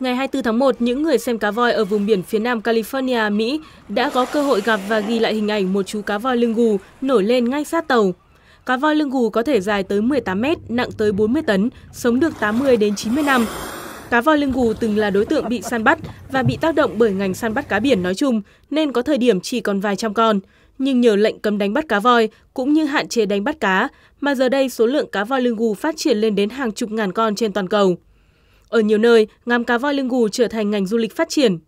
Ngày 24 tháng 1, những người xem cá voi ở vùng biển phía nam California, Mỹ đã có cơ hội gặp và ghi lại hình ảnh một chú cá voi lưng gù nổi lên ngay sát tàu. Cá voi lưng gù có thể dài tới 18 mét, nặng tới 40 tấn, sống được 80 đến 90 năm. Cá voi lưng gù từng là đối tượng bị săn bắt và bị tác động bởi ngành săn bắt cá biển nói chung, nên có thời điểm chỉ còn vài trăm con. Nhưng nhờ lệnh cấm đánh bắt cá voi cũng như hạn chế đánh bắt cá, mà giờ đây số lượng cá voi lưng gù phát triển lên đến hàng chục ngàn con trên toàn cầu. Ở nhiều nơi, ngắm cá voi lưng gù trở thành ngành du lịch phát triển.